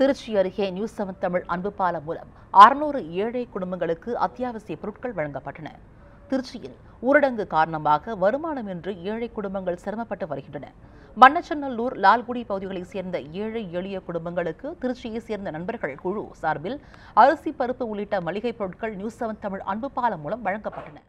திருச்சி அருகே news seven Tamil அன்பு பாலம் மூலம் அறுநூறு ஏழை குடும்பங்களுக்கு அத்தியாவசிய பொருட்கள் வழங்கப்பட்டன திருச்சியில் ஊரடங்கு காரணமாக வருமானமின்றி ஏழை குடும்பங்கள் சிரமப்பட்டு வருகின்றன மன்னச்சநல்லூர் லால்குடி பகுதிகளைச் சேர்ந்த ஏழை எளிய குடும்பங்களுக்கு திருச்சியைச் சேர்ந்த நண்பர்கள் குழு சார்பில் அரிசி பருப்பு உள்ளிட்ட மளிகைப் பொருட்கள் நியூஸ் செவன் தமிழ் அன்பு பாலம் மூலம் வழங்கப்பட்டன